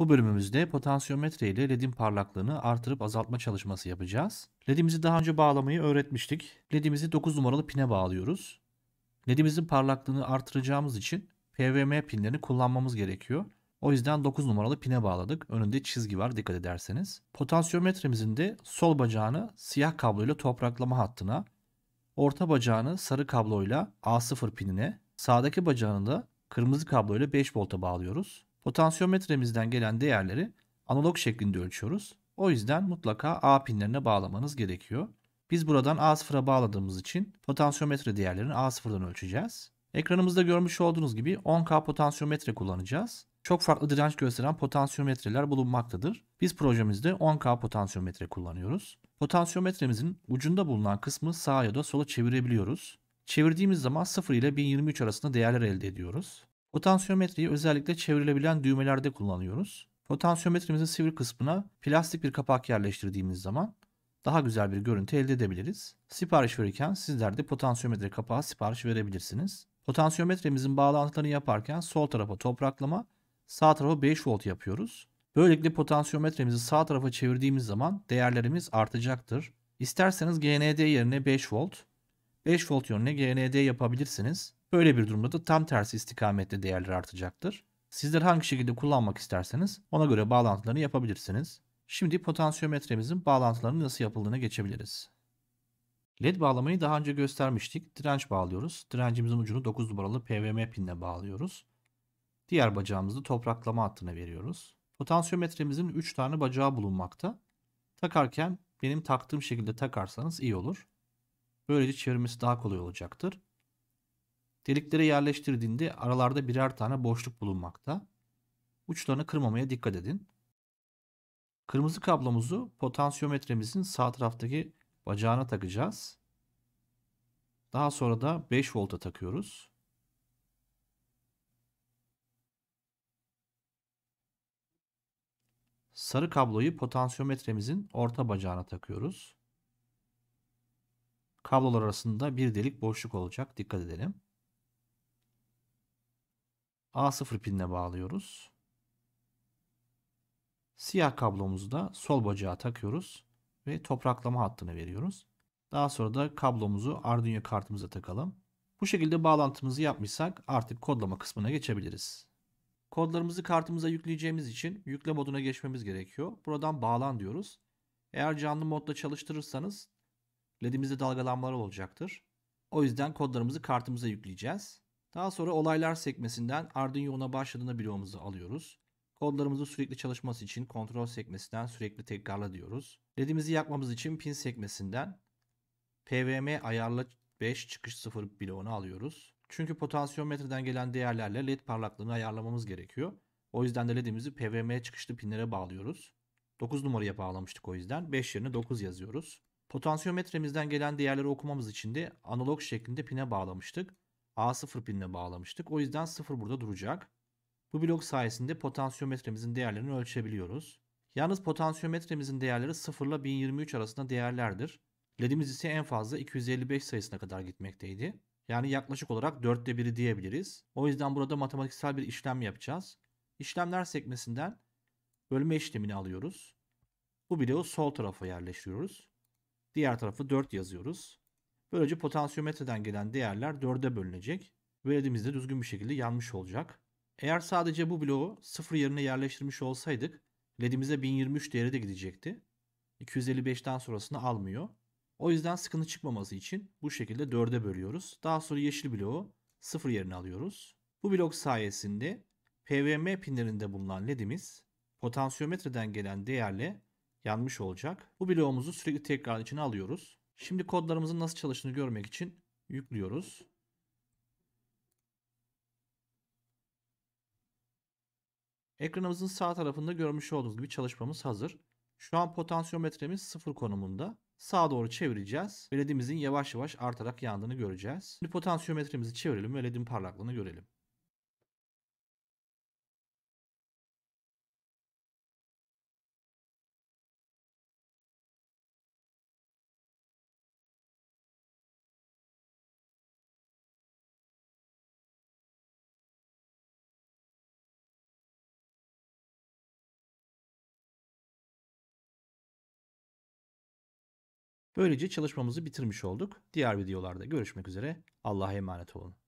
Bu bölümümüzde potansiyometre ile ledin parlaklığını artırıp azaltma çalışması yapacağız. Ledimizi daha önce bağlamayı öğretmiştik. Ledimizi 9 numaralı pine bağlıyoruz. Ledimizin parlaklığını artıracağımız için PWM pinlerini kullanmamız gerekiyor. O yüzden 9 numaralı pine bağladık. Önünde çizgi var dikkat ederseniz. Potansiyometremizin de sol bacağını siyah kabloyla topraklama hattına, orta bacağını sarı kabloyla A0 pinine, sağdaki bacağını da kırmızı kabloyla 5 volta bağlıyoruz. Potansiyometremizden gelen değerleri analog şeklinde ölçüyoruz. O yüzden mutlaka A pinlerine bağlamanız gerekiyor. Biz buradan A0'a bağladığımız için potansiyometre değerlerini A0'dan ölçeceğiz. Ekranımızda görmüş olduğunuz gibi 10K potansiyometre kullanacağız. Çok farklı direnç gösteren potansiyometreler bulunmaktadır. Biz projemizde 10K potansiyometre kullanıyoruz. Potansiyometremizin ucunda bulunan kısmı sağa ya da sola çevirebiliyoruz. Çevirdiğimiz zaman 0 ile 1023 arasında değerler elde ediyoruz. Potansiyometreyi özellikle çevrilebilen düğmelerde kullanıyoruz. Potansiyometremizin sivri kısmına plastik bir kapak yerleştirdiğimiz zaman daha güzel bir görüntü elde edebiliriz. Sipariş verirken sizler de potansiyometre kapağı sipariş verebilirsiniz. Potansiyometremizin bağlantılarını yaparken sol tarafa topraklama, sağ tarafa 5 volt yapıyoruz. Böylelikle potansiyometremizi sağ tarafa çevirdiğimiz zaman değerlerimiz artacaktır. İsterseniz GND yerine 5 volt, 5 volt yerine GND yapabilirsiniz. Böyle bir durumda da tam tersi istikamette değerler artacaktır. Sizler hangi şekilde kullanmak isterseniz ona göre bağlantılarını yapabilirsiniz. Şimdi potansiyometremizin bağlantılarının nasıl yapıldığına geçebiliriz. LED bağlamayı daha önce göstermiştik. Direnç bağlıyoruz. Direncimizin ucunu 9 numaralı PVM pinle bağlıyoruz. Diğer bacağımızı topraklama hattına veriyoruz. Potansiyometremizin 3 tane bacağı bulunmakta. Takarken benim taktığım şekilde takarsanız iyi olur. Böylece çevirmesi daha kolay olacaktır. Deliklere yerleştirdiğinde aralarda birer tane boşluk bulunmakta. Uçlarını kırmamaya dikkat edin. Kırmızı kablomuzu potansiyometremizin sağ taraftaki bacağına takacağız. Daha sonra da 5 volta takıyoruz. Sarı kabloyu potansiyometremizin orta bacağına takıyoruz. Kablolar arasında bir delik boşluk olacak. Dikkat edelim. A0 pinine bağlıyoruz. Siyah kablomuzu da sol bacağa takıyoruz ve topraklama hattını veriyoruz. Daha sonra da kablomuzu Arduino kartımıza takalım. Bu şekilde bağlantımızı yapmışsak artık kodlama kısmına geçebiliriz. Kodlarımızı kartımıza yükleyeceğimiz için yükle moduna geçmemiz gerekiyor. Buradan bağlan diyoruz. Eğer canlı modda çalıştırırsanız LED'imizde dalgalanmalar olacaktır. O yüzden kodlarımızı kartımıza yükleyeceğiz. Daha sonra olaylar sekmesinden Arduino'na başladığında bloğumuzu alıyoruz. Kodlarımızı sürekli çalışması için kontrol sekmesinden sürekli tekrarla diyoruz. LED'imizi yakmamız için pin sekmesinden PWM ayarla 5 çıkış 0 bloğunu alıyoruz. Çünkü potansiyometreden gelen değerlerle led parlaklığını ayarlamamız gerekiyor. O yüzden de ledimizi PWM çıkışlı pinlere bağlıyoruz. 9 numaraya bağlamıştık o yüzden. 5 yerine 9 yazıyoruz. Potansiyometremizden gelen değerleri okumamız için de analog şeklinde pine bağlamıştık. A0 pinine bağlamıştık. O yüzden 0 burada duracak. Bu blok sayesinde potansiyometremizin değerlerini ölçebiliyoruz. Yalnız potansiyometremizin değerleri 0 ile 1023 arasında değerlerdir. LED'imiz ise en fazla 255 sayısına kadar gitmekteydi. Yani yaklaşık olarak 4'te 1'i diyebiliriz. O yüzden burada matematiksel bir işlem yapacağız. İşlemler sekmesinden bölme işlemini alıyoruz. Bu bloğu sol tarafa yerleştiriyoruz. Diğer tarafı 4 yazıyoruz. Böylece potansiyometreden gelen değerler dörde bölünecek ve düzgün bir şekilde yanmış olacak. Eğer sadece bu bloğu sıfır yerine yerleştirmiş olsaydık LED'imize 1023 değeri de gidecekti. 255'ten sonrasını almıyor. O yüzden sıkıntı çıkmaması için bu şekilde dörde bölüyoruz. Daha sonra yeşil bloğu sıfır yerine alıyoruz. Bu blok sayesinde PWM pinlerinde bulunan LED'imiz potansiyometreden gelen değerle yanmış olacak. Bu bloğumuzu sürekli tekrar içine alıyoruz. Şimdi kodlarımızın nasıl çalıştığını görmek için yüklüyoruz. Ekranımızın sağ tarafında görmüş olduğunuz gibi çalışmamız hazır. Şu an potansiyometremiz sıfır konumunda. Sağa doğru çevireceğiz ve ledimizin yavaş yavaş artarak yandığını göreceğiz. Şimdi potansiyometremizi çevirelim ve ledin parlaklığını görelim. Böylece çalışmamızı bitirmiş olduk. Diğer videolarda görüşmek üzere. Allah'a emanet olun.